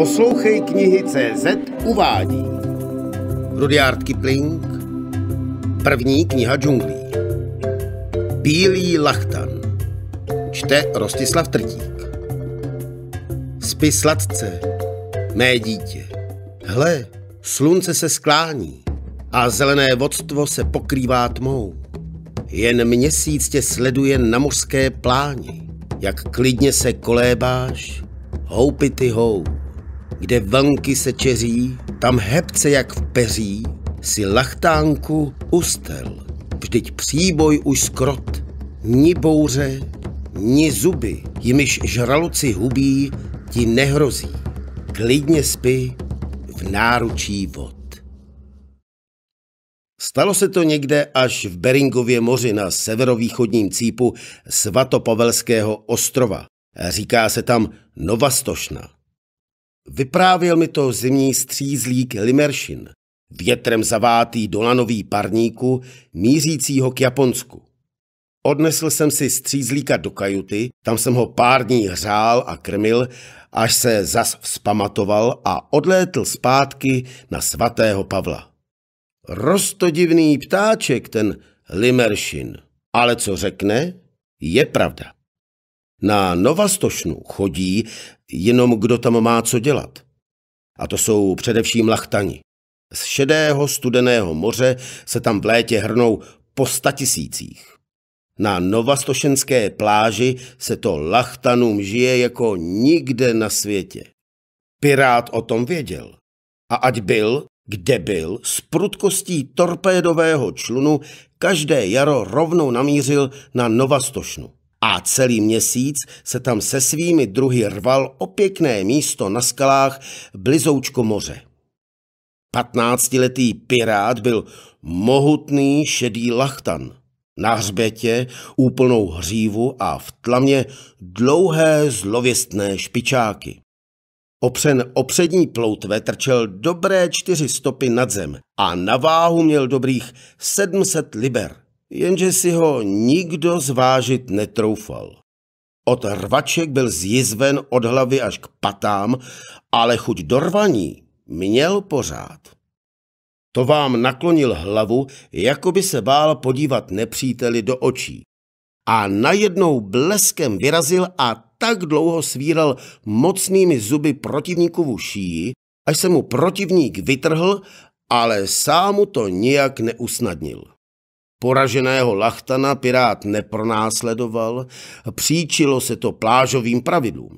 Poslouchej knihy CZ uvádí Rudyard Kipling První kniha džunglí Bílý lachtan Čte Rostislav Trtík Spis sladce, Mé dítě Hle, slunce se sklání a zelené vodstvo se pokrývá tmou. Jen měsíc tě sleduje na mořské pláni, jak klidně se kolébáš, houpity houp kde vanky se čeří, tam hebce jak v peří, si lachtánku ustel. Vždyť příboj už skrot, ni bouře, ni zuby, jimiž žraloci hubí, ti nehrozí. Klidně spí v náručí vod. Stalo se to někde až v Beringově moři na severovýchodním cípu svatopavelského ostrova. Říká se tam Novastošna. Vyprávěl mi to zimní střízlík Limeršin, větrem zavátý dolanový parníku, mířícího k Japonsku. Odnesl jsem si střízlíka do kajuty, tam jsem ho pár dní hřál a krmil, až se zas vzpamatoval a odlétl zpátky na svatého Pavla. Rostodivný ptáček ten Limeršin, ale co řekne, je pravda. Na Novastošnu chodí jenom kdo tam má co dělat. A to jsou především lachtani. Z šedého studeného moře se tam v létě hrnou po statisících. Na novastošenské pláži se to lachtanům žije jako nikde na světě. Pirát o tom věděl. A ať byl, kde byl, s prudkostí torpédového člunu každé jaro rovnou namířil na Novastošnu a celý měsíc se tam se svými druhy rval o pěkné místo na skalách blizoučko moře. Patnáctiletý pirát byl mohutný šedý lachtan. Na hřbetě úplnou hřívu a v tlamě dlouhé zlověstné špičáky. Opřen o přední ploutve trčel dobré čtyři stopy nad zem a na váhu měl dobrých 700 liber jenže si ho nikdo zvážit netroufal. Od rvaček byl zjizven od hlavy až k patám, ale chuť dorvaní měl pořád. To vám naklonil hlavu, jako by se bál podívat nepříteli do očí. A najednou bleskem vyrazil a tak dlouho svíral mocnými zuby protivníkovu šíji, až se mu protivník vytrhl, ale sám mu to nijak neusnadnil. Poraženého Lachtana pirát nepronásledoval, příčilo se to plážovým pravidlům.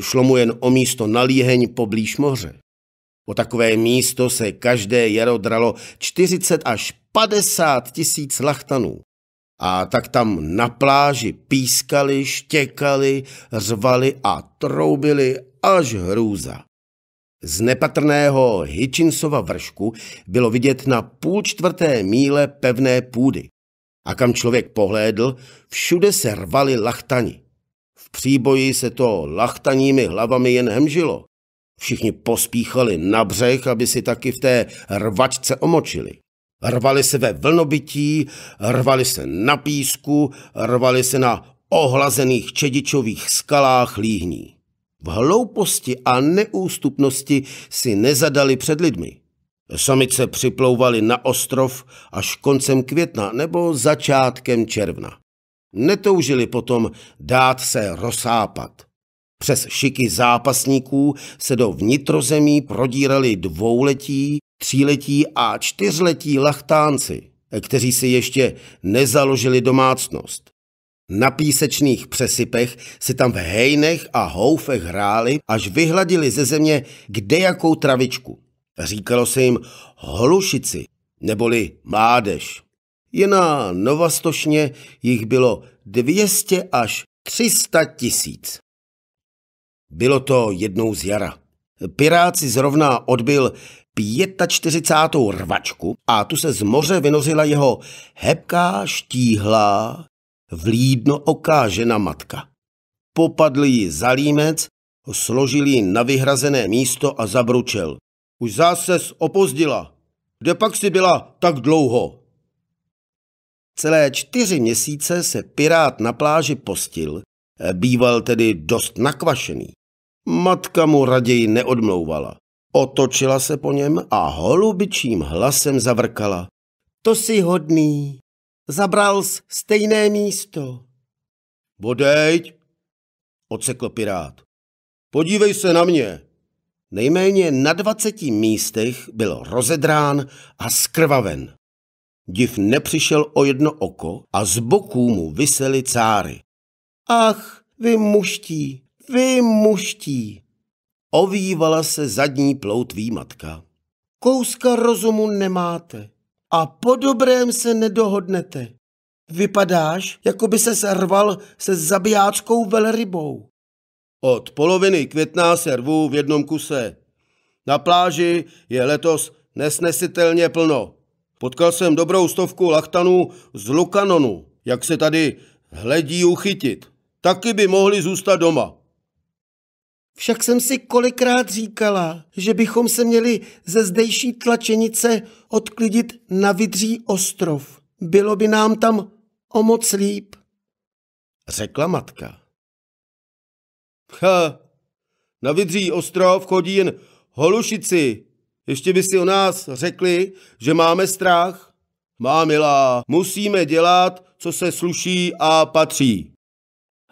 Šlo mu jen o místo nalíheň poblíž moře. O takové místo se každé jaro dralo 40 až 50 tisíc lachtanů. A tak tam na pláži pískali, štěkali, řvali a troubili až hrůza. Z nepatrného Hitchinsova vršku bylo vidět na půl čtvrté míle pevné půdy. A kam člověk pohlédl, všude se rvali lachtani. V příboji se to lachtaními hlavami jen hemžilo. Všichni pospíchali na břeh, aby si taky v té rvačce omočili. Rvali se ve vlnobití, rvali se na písku, rvali se na ohlazených čedičových skalách líhní. V hlouposti a neústupnosti si nezadali před lidmi. Samice připlouvaly na ostrov až koncem května nebo začátkem června. Netoužili potom dát se rozsápat. Přes šiky zápasníků se do vnitrozemí prodírali dvouletí, tříletí a čtyřletí lachtánci, kteří si ještě nezaložili domácnost. Na písečných přesypech si tam v hejnech a houfech hráli, až vyhladili ze země kde jakou travičku. Říkalo se jim holušici, neboli mládež. Jen na Novastošně jich bylo 200 až 300 tisíc. Bylo to jednou z jara. Piráci zrovna odbil 45. rvačku a tu se z moře vynořila jeho hebká, štíhlá, vlídno oká žena matka. Popadli ji za límec, složil ji na vyhrazené místo a zabručel. Už zase opozdila. Kde pak si byla tak dlouho? Celé čtyři měsíce se pirát na pláži postil, býval tedy dost nakvašený. Matka mu raději neodmlouvala. Otočila se po něm a holubičím hlasem zavrkala. To si hodný, Zabral z stejné místo. Bodejď, odsekl pirát. Podívej se na mě. Nejméně na dvaceti místech byl rozedrán a skrvaven. Div nepřišel o jedno oko a z boků mu vysely cáry. Ach, vy muští, vy muští. Ovývala se zadní plout matka. Kouska rozumu nemáte a po dobrém se nedohodnete. Vypadáš, jako by se rval se zabijáčkou velrybou. Od poloviny května se rvu v jednom kuse. Na pláži je letos nesnesitelně plno. Potkal jsem dobrou stovku lachtanů z Lukanonu, jak se tady hledí uchytit. Taky by mohli zůstat doma. Však jsem si kolikrát říkala, že bychom se měli ze zdejší tlačenice odklidit na Vidří ostrov. Bylo by nám tam o moc líp. Řekla matka. Ha, na Vidří ostrov chodí jen holušici. Ještě by si o nás řekli, že máme strach. Má milá, musíme dělat, co se sluší a patří.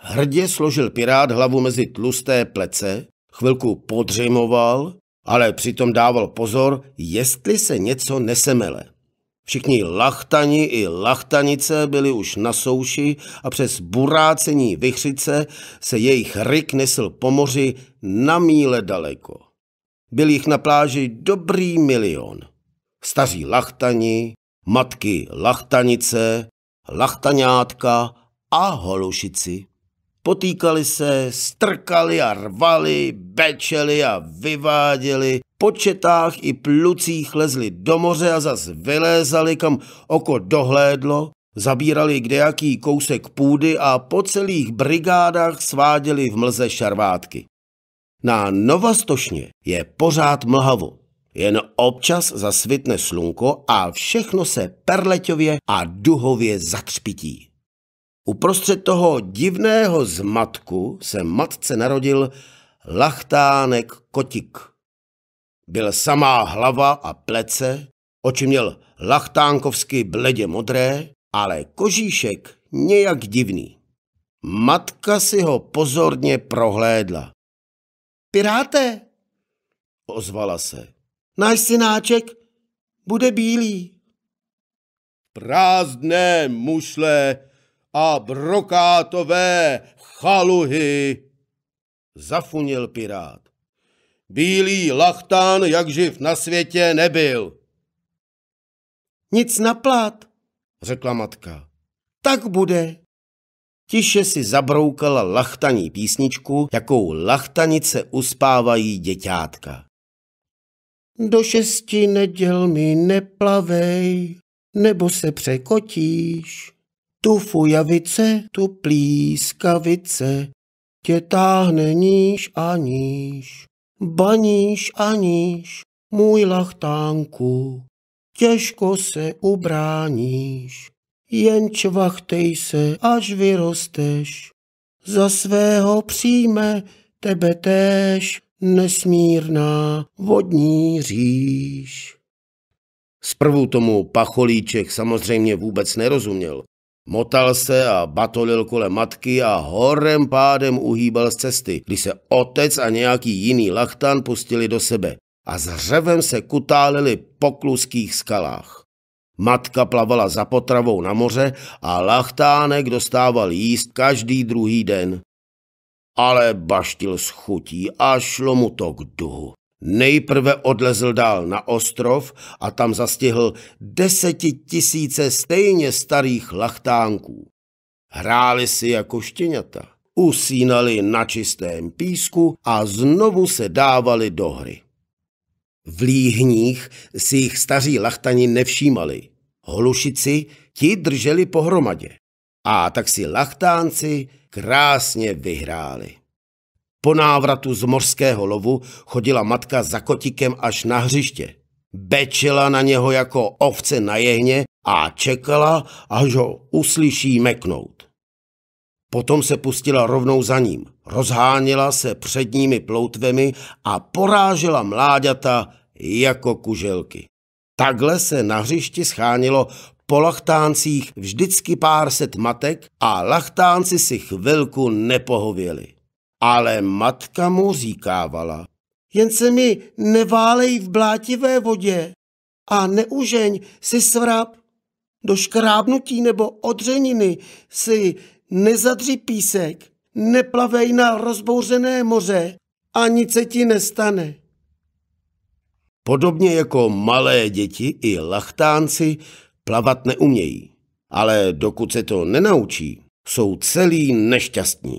Hrdě složil pirát hlavu mezi tlusté plece, chvilku podřimoval, ale přitom dával pozor, jestli se něco nesemele. Všichni lachtani i lachtanice byli už na souši a přes burácení vychřice se jejich ryk nesl po moři na míle daleko. Byl jich na pláži dobrý milion. Staří lachtani, matky lachtanice, lachtaňátka a holušici. Potýkali se, strkali a rvali, bečeli a vyváděli, po četách i plucích lezli do moře a zas vylézali, kam oko dohlédlo, zabírali kdejaký kousek půdy a po celých brigádách sváděli v mlze šarvátky. Na Novastošně je pořád mlhavo, jen občas zasvitne slunko a všechno se perleťově a duhově zatřpití. Uprostřed toho divného zmatku se matce narodil lachtánek kotik. Byl samá hlava a plece, oči měl lachtánkovsky bledě modré, ale kožíšek nějak divný. Matka si ho pozorně prohlédla. Piráte, ozvala se. Náš synáček bude bílý. Prázdné mušle, a brokátové chaluhy, zafunil pirát. Bílý lachtán, jak živ na světě, nebyl. Nic naplát, řekla matka. Tak bude. Tiše si zabroukala lachtaní písničku, jakou lachtanice uspávají děťátka. Do šesti neděl mi neplavej, nebo se překotíš. Tu fujavice, tu plískavice, tě táhne níž a níž. Baníš a níž, můj lachtánku, těžko se ubráníš. Jen čvachtej se, až vyrosteš, za svého přijme tebe též nesmírná vodní říš. Zprvu tomu pacholíček samozřejmě vůbec nerozuměl, Motal se a batolil kolem matky a horem pádem uhýbal z cesty, když se otec a nějaký jiný lachtan pustili do sebe a s řevem se kutálili po kluských skalách. Matka plavala za potravou na moře a lachtánek dostával jíst každý druhý den. Ale baštil s chutí a šlo mu to k duhu. Nejprve odlezl dál na ostrov a tam zastihl desetitisíce stejně starých lachtánků. Hráli si jako štěňata, usínali na čistém písku a znovu se dávali do hry. V líhních si jich staří lachtani nevšímali. Holušici ti drželi pohromadě. A tak si lachtánci krásně vyhráli. Po návratu z mořského lovu chodila matka za kotikem až na hřiště. Bečela na něho jako ovce na jehně a čekala, až ho uslyší meknout. Potom se pustila rovnou za ním, rozháněla se předními ploutvemi a porážela mláďata jako kuželky. Takhle se na hřišti schánilo po lachtáncích vždycky pár set matek a lachtánci si chvilku nepohověli ale matka mu říkávala, jen se mi neválej v blátivé vodě a neužeň si svrab. Do škrábnutí nebo odřeniny si nezadří písek, neplavej na rozbouřené moře a nic se ti nestane. Podobně jako malé děti i lachtánci plavat neumějí, ale dokud se to nenaučí, jsou celý nešťastní.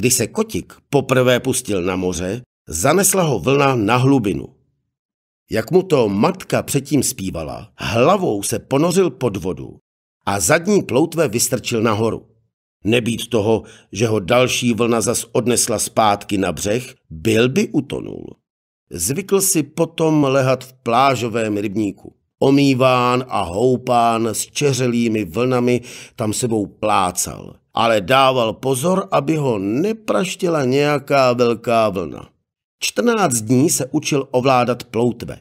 Když se kotik poprvé pustil na moře, zanesla ho vlna na hlubinu. Jak mu to matka předtím zpívala, hlavou se ponořil pod vodu a zadní ploutve vystrčil nahoru. Nebýt toho, že ho další vlna zas odnesla zpátky na břeh, byl by utonul. Zvykl si potom lehat v plážovém rybníku. Omýván a houpán s čeřelými vlnami tam sebou plácal ale dával pozor, aby ho nepraštila nějaká velká vlna. 14 dní se učil ovládat ploutve.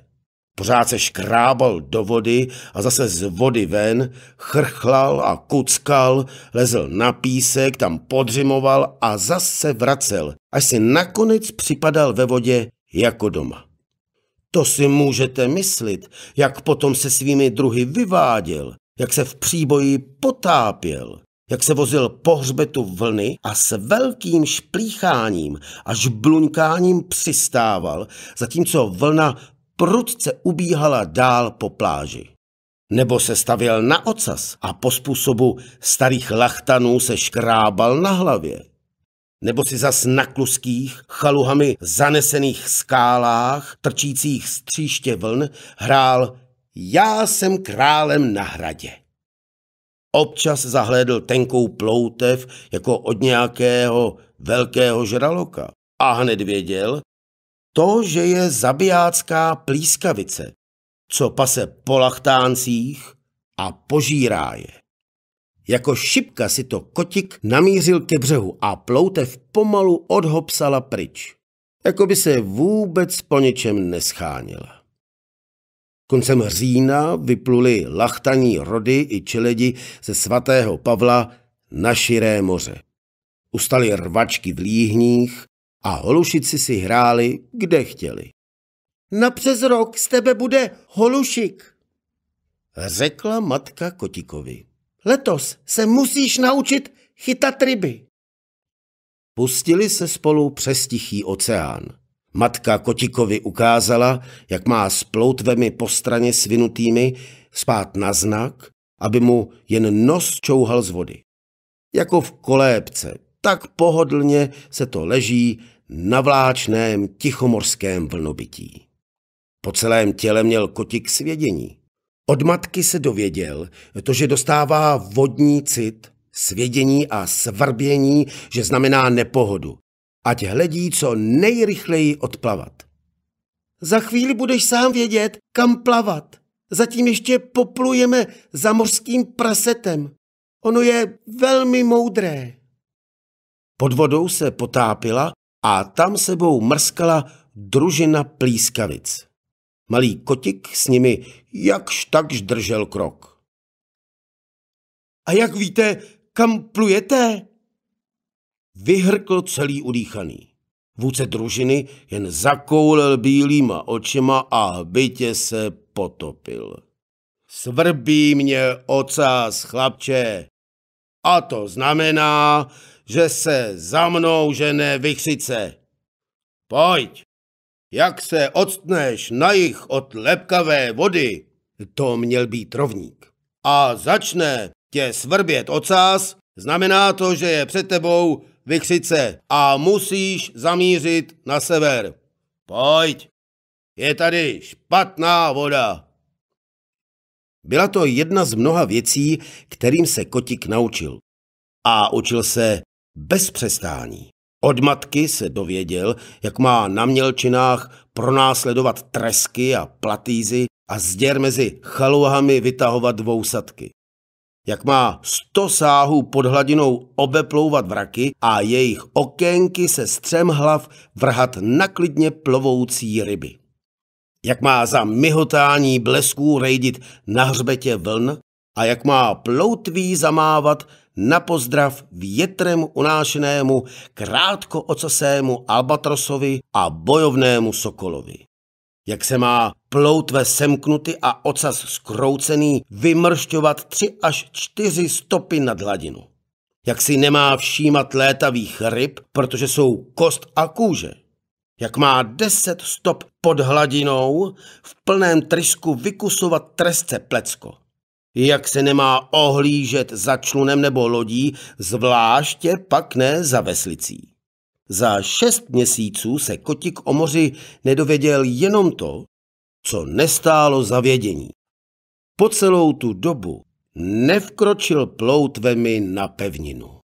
Pořád se škrábal do vody a zase z vody ven, chrchlal a kuckal, lezl na písek, tam podřimoval a zase vracel, až si nakonec připadal ve vodě jako doma. To si můžete myslit, jak potom se svými druhy vyváděl, jak se v příboji potápěl, jak se vozil po hřbetu vlny a s velkým šplícháním až žbluňkáním přistával, zatímco vlna prudce ubíhala dál po pláži. Nebo se stavěl na ocas a po způsobu starých lachtanů se škrábal na hlavě. Nebo si zas na kluských, chaluhami zanesených skálách, trčících z tříště vln, hrál Já jsem králem na hradě. Občas zahlédl tenkou ploutev jako od nějakého velkého žraloka a hned věděl, to, že je zabijácká plískavice, co pase po lachtáncích a požírá je. Jako šipka si to kotik namířil ke břehu a ploutev pomalu odhopsala pryč, jako by se vůbec po něčem nescháněla. Koncem října vypluli lachtaní rody i čeledi ze svatého Pavla na širé moře. Ustali rvačky v líhních a holušici si hráli, kde chtěli. Na přes rok z tebe bude holušik, řekla matka Kotikovi. Letos se musíš naučit chytat ryby. Pustili se spolu přes tichý oceán. Matka Kotikovi ukázala, jak má s ploutvemi po straně svinutými spát na znak, aby mu jen nos čouhal z vody. Jako v kolébce, tak pohodlně se to leží na vláčném tichomorském vlnobytí. Po celém těle měl kotik svědění. Od matky se dověděl, to, že dostává vodní cit, svědění a svrbění, že znamená nepohodu, ať hledí co nejrychleji odplavat. Za chvíli budeš sám vědět, kam plavat. Zatím ještě poplujeme za mořským prasetem. Ono je velmi moudré. Pod vodou se potápila a tam sebou mrskala družina plískavic. Malý kotik s nimi jakž takž držel krok. A jak víte, kam plujete? Vyhrkl celý udýchaný. Vůdce družiny jen zakoulel bílýma očima a bytě se potopil. Svrbí mě ocas, chlapče. A to znamená, že se za mnou žene vychřice. Pojď, jak se odstneš na jich od lepkavé vody, to měl být rovník. A začne tě svrbět ocas, znamená to, že je před tebou vychřice a musíš zamířit na sever. Pojď, je tady špatná voda. Byla to jedna z mnoha věcí, kterým se kotik naučil. A učil se bez přestání. Od matky se dověděl, jak má na mělčinách pronásledovat tresky a platýzy a zděr mezi chaluhami vytahovat dvousadky jak má sto sáhů pod hladinou obeplouvat vraky a jejich okénky se střem hlav vrhat naklidně plovoucí ryby. Jak má za myhotání blesků rejdit na hřbetě vln a jak má ploutví zamávat na pozdrav větrem unášenému krátko ocasému albatrosovi a bojovnému sokolovi jak se má ploutve semknuty a ocas skroucený vymršťovat tři až čtyři stopy nad hladinu. Jak si nemá všímat létavých ryb, protože jsou kost a kůže. Jak má deset stop pod hladinou v plném trysku vykusovat tresce plecko. Jak se nemá ohlížet za člunem nebo lodí, zvláště pak ne za veslicí. Za šest měsíců se kotik o moři nedověděl jenom to, co nestálo za vědění. Po celou tu dobu nevkročil ploutvemi na pevninu.